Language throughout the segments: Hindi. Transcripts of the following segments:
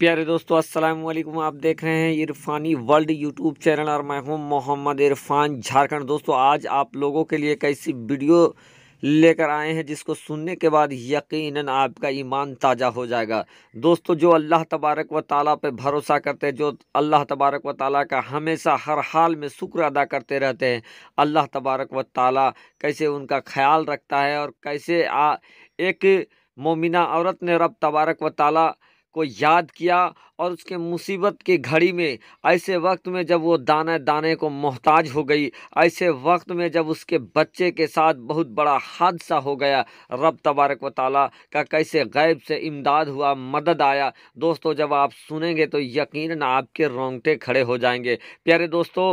प्यारे दोस्तों अस्सलाम वालेकुम आप देख रहे हैं इरफानी वर्ल्ड यूट्यूब चैनल और मैं हूं मोहम्मद इरफान झारखंड दोस्तों आज आप लोगों के लिए एक ऐसी वीडियो लेकर आए हैं जिसको सुनने के बाद यकीनन आपका ईमान ताज़ा हो जाएगा दोस्तों जो अल्लाह तबारक व ताला पर भरोसा करते हैं जो अल्लाह तबारक व ताला का हमेशा हर हाल में शुक्र अदा करते रहते हैं अल्लाह तबारक व ताली कैसे उनका ख्याल रखता है और कैसे आ, एक मोमिना औरत ने रब तबारक व ताली को याद किया और उसके मुसीबत की घड़ी में ऐसे वक्त में जब वो दाना दाने को मोहताज हो गई ऐसे वक्त में जब उसके बच्चे के साथ बहुत बड़ा हादसा हो गया रब तबारक व ताली का कैसे गैब से इमदाद हुआ मदद आया दोस्तों जब आप सुनेंगे तो यकीन आपके रोंगटे खड़े हो जाएंगे प्यारे दोस्तों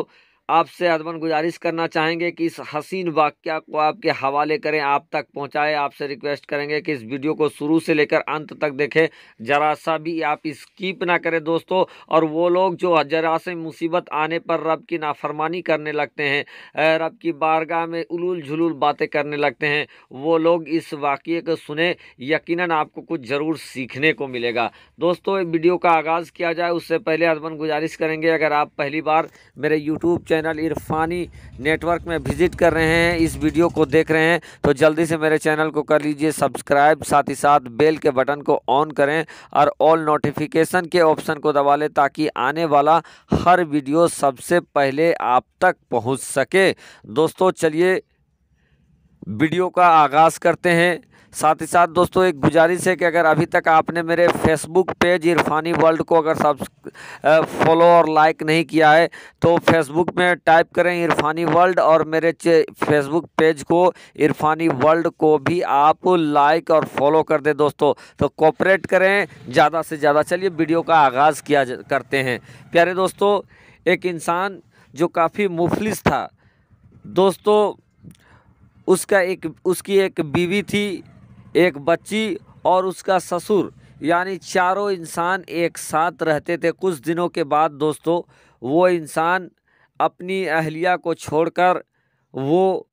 आपसे अदमन गुजारिश करना चाहेंगे कि इस हसीन वाक्य को आपके हवाले करें आप तक पहुंचाएं आपसे रिक्वेस्ट करेंगे कि इस वीडियो को शुरू से लेकर अंत तक देखें ज़रा सा भी आप स्कीप ना करें दोस्तों और वो लोग जो ज़रा से मुसीबत आने पर रब की नाफरमानी करने लगते हैं रब की बारगाह में उलूल झुलूल बातें करने लगते हैं वो लोग इस वाक्य को सुने यकीन आपको कुछ ज़रूर सीखने को मिलेगा दोस्तों वीडियो का आगाज़ किया जाए उससे पहले अदमन गुजारिश करेंगे अगर आप पहली बार मेरे यूट्यूब चैनल इरफानी नेटवर्क में विजिट कर रहे हैं इस वीडियो को देख रहे हैं तो जल्दी से मेरे चैनल को कर लीजिए सब्सक्राइब साथ ही साथ बेल के बटन को ऑन करें और ऑल नोटिफिकेशन के ऑप्शन को दबा लें ताकि आने वाला हर वीडियो सबसे पहले आप तक पहुँच सके दोस्तों चलिए वीडियो का आगाज़ करते हैं साथ ही साथ दोस्तों एक गुजारिश है कि अगर अभी तक आपने मेरे फेसबुक पेज इरफानी वर्ल्ड को अगर सब फॉलो और लाइक नहीं किया है तो फेसबुक में टाइप करें इरफानी वर्ल्ड और मेरे फेसबुक पेज को इरफानी वर्ल्ड को भी आप लाइक और फॉलो कर दें दोस्तों तो कॉपरेट करें ज़्यादा से ज़्यादा चलिए वीडियो का आगाज़ किया करते हैं प्यारे दोस्तों एक इंसान जो काफ़ी मुफलिस था दोस्तों उसका एक उसकी एक बीवी थी एक बच्ची और उसका ससुर यानी चारों इंसान एक साथ रहते थे कुछ दिनों के बाद दोस्तों वो इंसान अपनी अहलिया को छोड़कर वो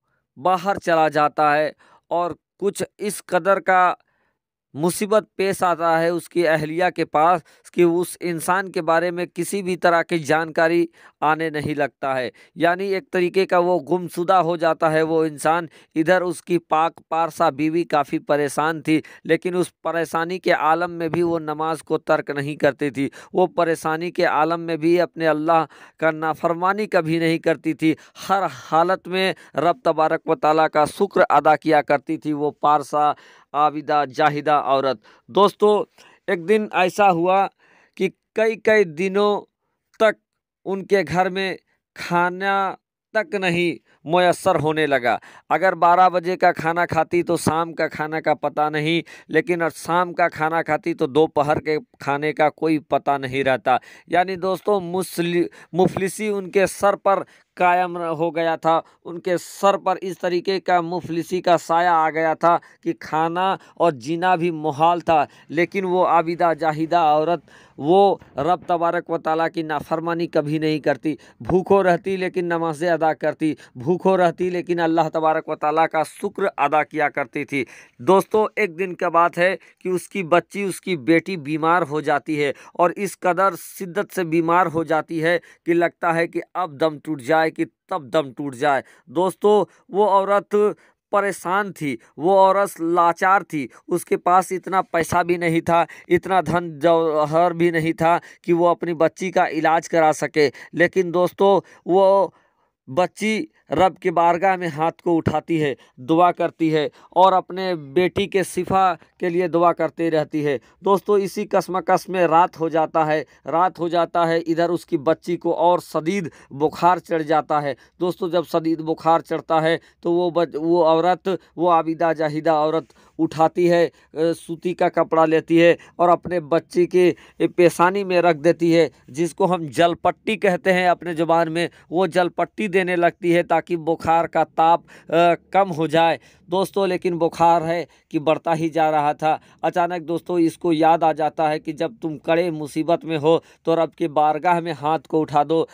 बाहर चला जाता है और कुछ इस कदर का मुसीबत पेश आता है उसकी अहलिया के पास कि उस इंसान के बारे में किसी भी तरह की जानकारी आने नहीं लगता है यानी एक तरीके का वो गुमशुदा हो जाता है वो इंसान इधर उसकी पाक पारसा बीवी काफ़ी परेशान थी लेकिन उस परेशानी के आलम में भी वो नमाज को तर्क नहीं करती थी वो परेशानी के आलम में भी अपने अल्लाह का नाफरमानी कभी नहीं करती थी हर हालत में रब तबारक व ताली का शुक्र अदा किया करती थी वो पारसा आबिदा जाहिदा औरत दोस्तों एक दिन ऐसा हुआ कि कई कई दिनों तक उनके घर में खाना तक नहीं मैसर होने लगा अगर 12 बजे का खाना खाती तो शाम का खाना का पता नहीं लेकिन शाम का खाना खाती तो दोपहर के खाने का कोई पता नहीं रहता यानी दोस्तों मुफलिसी उनके सर पर कायम हो गया था उनके सर पर इस तरीके का मुफलिसी का साया आ गया था कि खाना और जीना भी मुहाल था लेकिन वो आबिदा जाहिदा औरत वो रब तबारक व ताली की नाफरमानी कभी नहीं करती भूखो रहती लेकिन नमाज़ें अदा करती भूखो रहती लेकिन अल्लाह तबारक व ताली का शुक्र अदा किया करती थी दोस्तों एक दिन का बात है कि उसकी बच्ची उसकी बेटी बीमार हो जाती है और इस कदर शिद्दत से बीमार हो जाती है कि लगता है कि अब दम टूट जाए है कि तब दम टूट जाए दोस्तों वो औरत परेशान थी वो औरत लाचार थी उसके पास इतना पैसा भी नहीं था इतना धन जौहर भी नहीं था कि वो अपनी बच्ची का इलाज करा सके लेकिन दोस्तों वो बच्ची रब के बारगाह में हाथ को उठाती है दुआ करती है और अपने बेटी के शिफा के लिए दुआ करती रहती है दोस्तों इसी कसमकस में रात हो जाता है रात हो जाता है इधर उसकी बच्ची को और शदीद बुखार चढ़ जाता है दोस्तों जब शदीद बुखार चढ़ता है तो वो बच वो औरत वो आबिदा जाहिदा औरत उठाती है सूती का कपड़ा लेती है और अपने बच्ची के पेशानी में रख देती है जिसको हम जलपट्टी कहते हैं अपने ज़ुबान में वो जलपट्टी दे देने लगती है ताकि बुखार का ताप कम हो जाए दोस्तों लेकिन बुखार है कि बढ़ता ही जा रहा था अचानक दोस्तों इसको याद आ जाता है कि जब तुम कड़े मुसीबत में हो तो रब के बारगाह में हाथ को उठा दो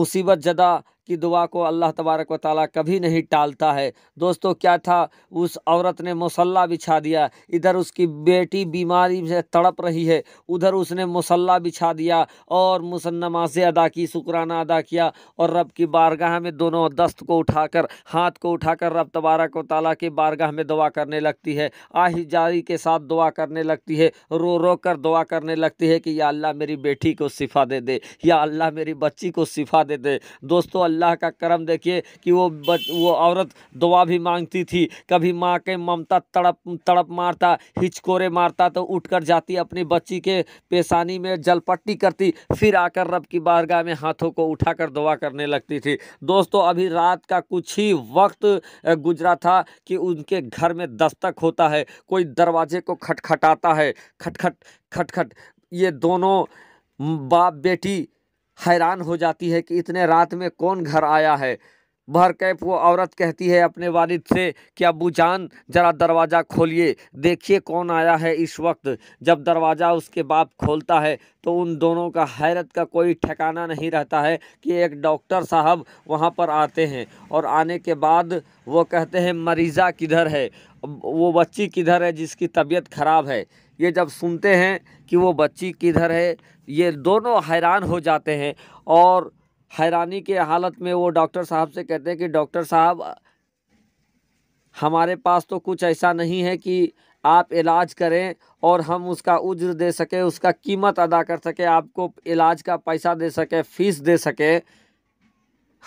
मुसीबत ज्यादा की दुआ को अल्लाह तबारक व ताली कभी नहीं टालता है दोस्तों क्या था उस औरत ने मुसल्ला बिछा दिया इधर उसकी बेटी बीमारी से तड़प रही है उधर उसने मुसल्ला बिछा दिया और से अदा की शुक्राना अदा किया और रब की बारगाह में दोनों दस्त को उठाकर हाथ को उठाकर रब तबारक व ताली के बारगाह में दुआ करने लगती है आही जारी के साथ दुआ करने लगती है रो रो कर दुआ करने लगती है कि या अल्लाह मेरी बेटी को शिफा दे दे या अल्लाह मेरी बच्ची को शिफा दे दे दोस्तों अल्लाह अल्लाह का करम देखिए कि वो बच, वो औरत दुआ भी मांगती थी कभी माँ के ममता तड़प तड़प मारता हिचकोरे मारता तो उठकर जाती अपनी बच्ची के पेशानी में जलपट्टी करती फिर आकर रब की बारगाह में हाथों को उठाकर दुआ करने लगती थी दोस्तों अभी रात का कुछ ही वक्त गुजरा था कि उनके घर में दस्तक होता है कोई दरवाजे को खटखटाता है खटखट खटखट ये दोनों बाप बेटी हैरान हो जाती है कि इतने रात में कौन घर आया है कैफ वो औरत कहती है अपने वालिद से कि अबू जान ज़रा दरवाज़ा खोलिए देखिए कौन आया है इस वक्त जब दरवाज़ा उसके बाप खोलता है तो उन दोनों का हैरत का कोई ठिकाना नहीं रहता है कि एक डॉक्टर साहब वहाँ पर आते हैं और आने के बाद वो कहते हैं मरीज़ा किधर है वो बच्ची किधर है जिसकी तबीयत ख़राब है ये जब सुनते हैं कि वो बच्ची किधर है ये दोनों हैरान हो जाते हैं और हैरानी के हालत में वो डॉक्टर साहब से कहते हैं कि डॉक्टर साहब हमारे पास तो कुछ ऐसा नहीं है कि आप इलाज करें और हम उसका उज्र दे सकें उसका कीमत अदा कर सकें आपको इलाज का पैसा दे सकें फीस दे सकें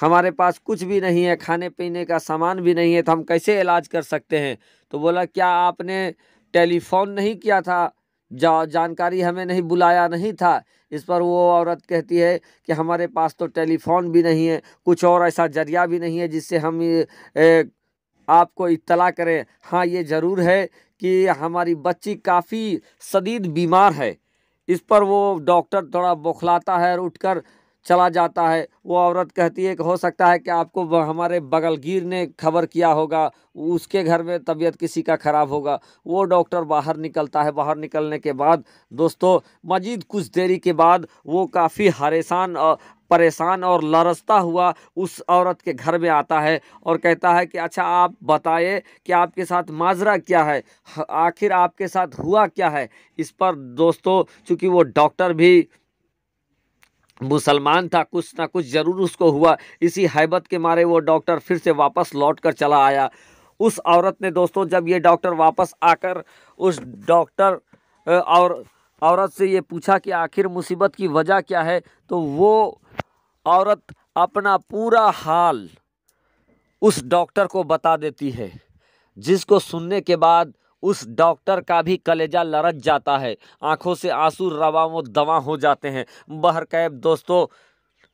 हमारे पास कुछ भी नहीं है खाने पीने का सामान भी नहीं है तो हम कैसे इलाज कर सकते हैं तो बोला क्या आपने टेलीफोन नहीं किया था जा जानकारी हमें नहीं बुलाया नहीं था इस पर वो औरत कहती है कि हमारे पास तो टेलीफोन भी नहीं है कुछ और ऐसा जरिया भी नहीं है जिससे हम ए, आपको इतला करें हाँ ये ज़रूर है कि हमारी बच्ची काफ़ी शदीद बीमार है इस पर वो डॉक्टर थोड़ा बौखलाता है और उठकर चला जाता है वो औरत कहती है कि हो सकता है कि आपको हमारे बगलगीर ने खबर किया होगा उसके घर में तबीयत किसी का ख़राब होगा वो डॉक्टर बाहर निकलता है बाहर निकलने के बाद दोस्तों मजीद कुछ देरी के बाद वो काफ़ी हरेसान परेशान और लरसता हुआ उस औरत के घर में आता है और कहता है कि अच्छा आप बताए कि आपके साथ माजरा क्या है आखिर आपके साथ हुआ क्या है इस पर दोस्तों चूँकि वो डॉक्टर भी मुसलमान था कुछ ना कुछ ज़रूर उसको हुआ इसी हैबत के मारे वो डॉक्टर फिर से वापस लौट कर चला आया उस औरत ने दोस्तों जब ये डॉक्टर वापस आकर उस डॉक्टर और औरत से ये पूछा कि आखिर मुसीबत की वजह क्या है तो वो औरत अपना पूरा हाल उस डॉक्टर को बता देती है जिसको सुनने के बाद उस डॉक्टर का भी कलेजा लरच जाता है आंखों से आंसू रवा वो दवा हो जाते हैं बहरकैब दोस्तों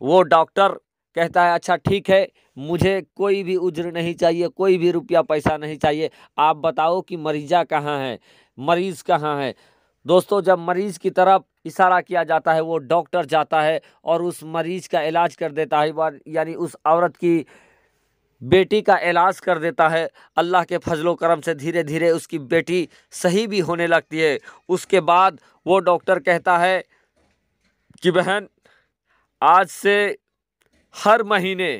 वो डॉक्टर कहता है अच्छा ठीक है मुझे कोई भी उज्र नहीं चाहिए कोई भी रुपया पैसा नहीं चाहिए आप बताओ कि मरीजा कहाँ है मरीज़ कहाँ है दोस्तों जब मरीज़ की तरफ इशारा किया जाता है वो डॉक्टर जाता है और उस मरीज़ का इलाज कर देता है यानी उस औरत की बेटी का इलाज कर देता है अल्लाह के फजलो करम से धीरे धीरे उसकी बेटी सही भी होने लगती है उसके बाद वो डॉक्टर कहता है कि बहन आज से हर महीने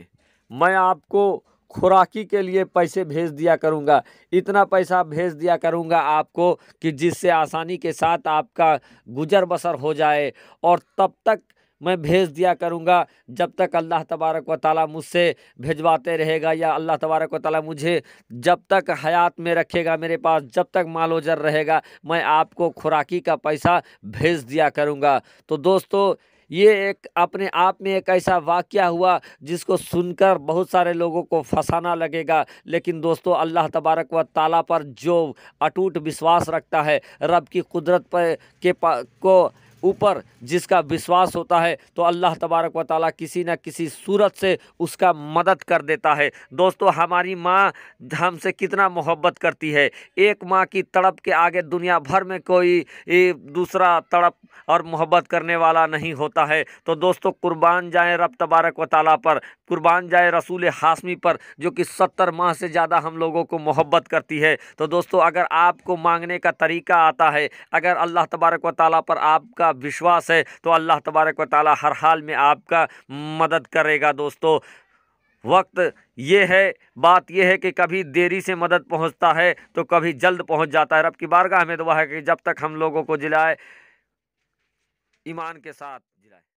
मैं आपको खुराकी के लिए पैसे भेज दिया करूँगा इतना पैसा भेज दिया करूँगा आपको कि जिससे आसानी के साथ आपका गुजर बसर हो जाए और तब तक मैं भेज दिया करूँगा जब तक अल्लाह तबारक व ताली मुझसे भिजवाते रहेगा या अल्लाह तबारक व ताली मुझे जब तक हयात में रखेगा मेरे पास जब तक मालो जर रहेगा मैं आपको खुराकी का पैसा भेज दिया करूँगा तो दोस्तों ये एक अपने आप में एक ऐसा वाक्य हुआ जिसको सुनकर बहुत सारे लोगों को फंसाना लगेगा लेकिन दोस्तों अल्लाह तबारक व ताला पर जो अटूट विश्वास रखता है रब की कुदरत पर के पा, को ऊपर जिसका विश्वास होता है तो अल्लाह तबारक व ताली किसी न किसी सूरत से उसका मदद कर देता है दोस्तों हमारी माँ हमसे कितना मोहब्बत करती है एक माँ की तड़प के आगे दुनिया भर में कोई दूसरा तड़प और मोहब्बत करने वाला नहीं होता है तो दोस्तों कुर्बान जाए रब तबारक व ताली पर कुर्बान जाए रसूल हाशमी पर जो कि सत्तर माह से ज़्यादा हम लोगों को मोहब्बत करती है तो दोस्तों अगर आपको मांगने का तरीका आता है अगर अल्लाह तबारक व ताली पर आपका विश्वास है तो अल्लाह तबारक व ताली हर हाल में आपका मदद करेगा दोस्तों वक्त ये है बात यह है कि कभी देरी से मदद पहुंचता है तो कभी जल्द पहुंच जाता है रब की बारगाह में दुआ है कि जब तक हम लोगों को जिलाए ईमान के साथ जिलाए